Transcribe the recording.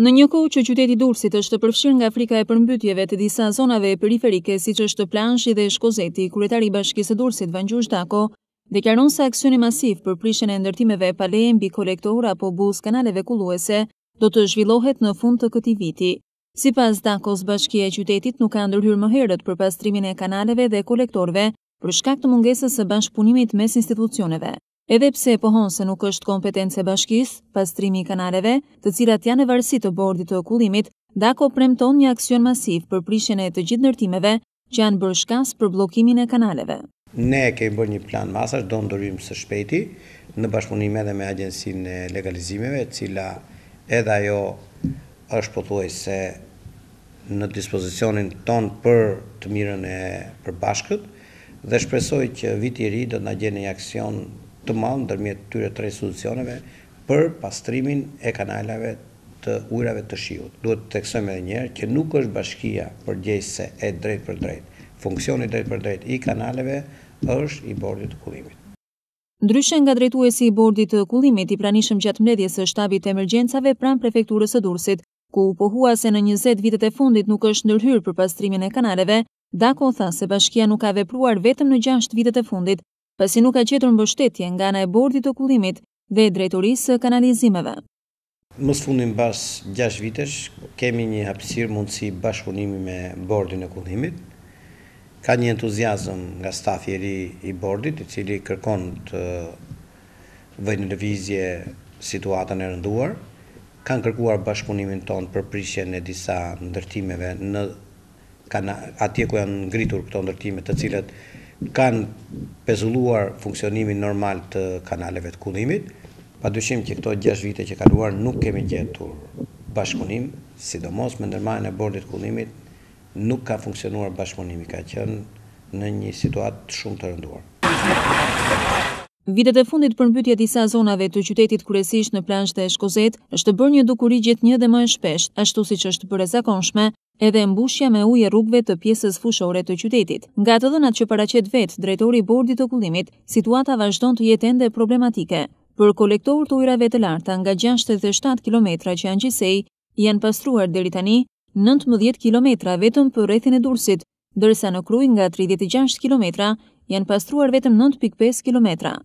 Në një kohë që qyteti Durësit është përfshirë nga Afrika e përmbytjeve të disa zonave periferike, si që është Planshi dhe Shkozeti, kuretari bashkisë Durësit, Vangjush Dako, dhe kjaron se aksioni masif për prishën e ndërtimeve e palejën bi kolektor apo bus kanaleve kuluese, do të zhvillohet në fund të këti viti. Si pas Dakos, bashkia e qytetit nuk ka ndërhyrë më herët për pastrimin e kanaleve dhe kolektorve për shkak të mungesës e bashkëpunimit mes institucioneve. Edhe pse pohon se nuk është kompetence e bashkisë, pastrimi i kanaleve, të cilat janë e varësi të bordit të okullimit, Dako premton një aksion masiv për prishjen e të gjithë ndërtimeve që janë bërë shkas për bllokimin e kanaleve. Ne kemi bërë një plan masash, do ndërrym së shpeti, në bashkëpunim edhe me agjencinë e legalizimeve, cila edhe ajo është se në dispozicionin ton për të mirën e përbashkët dhe shpresoj që viti i ri do të na gjenë një aksion të madhë dërmjet të tyre të restitucioneve për pastrimin e kanalave të ujrave të shiut. Duhet të teksojmë edhe njerë që nuk është bashkia për e drejt për drejt. Funksioni drejt për drejt i kanaleve është i bordit të kulimit. Ndryshe nga drejtuesi i bordit të kulimit i pranishëm gjatë mledjes e shtabit e emergjensave pran prefekturës e dursit, ku u pohua se në 20 vitet e fundit nuk është nërhyrë për pastrimin e kanaleve, Dako tha se bashkia nuk ka vepruar vetëm në 6 vitet e fundit, pasi nuk ka qetur mbështetje nga ana e bordit të kullimit dhe drejtorisë së kanalizimeve. Më fundin pas 6 vitesh, kemi një hapsir mundësi bashkëpunimi me bordin e kullimit. Ka një entuziazëm nga stafi i ri i bordit, i cili kërkon të vëjnë vizje situatën e rënduar. Kanë kërkuar bashkëpunimin tonë për prishjen e disa ndërtimeve në atje ku janë ngritur këto ndërtime të cilët kanë pezulluar funksionimin normal të kanaleve të kundimit, pa dyshim që këto 6 vite që kaluar nuk kemi gjetur bashkëpunim, sidomos me ndërmajnë e bordit të kundimit, nuk ka funksionuar bashkëpunimi, ka qënë në një situatë shumë të rënduar. Vitet e fundit për mbytja disa zonave të qytetit kuresisht në planshtë e shkozet, është të bërë një dukuri gjithë një dhe më e shpesht, ashtu si që është bërë zakonshme, edhe mbushja me ujë rrugëve të pjesës fushore të qytetit. Nga të dhënat që paraqet vetë drejtori i bordit të kullimit, situata vazhdon të jetë ende problematike. Për kolektor të ujrave të larta nga 67 kilometra që janë gjisej, janë pastruar deri tani 19 kilometra vetëm për rrethin e Durrësit, ndërsa në Krujë nga 36 kilometra janë pastruar vetëm 9.5 kilometra.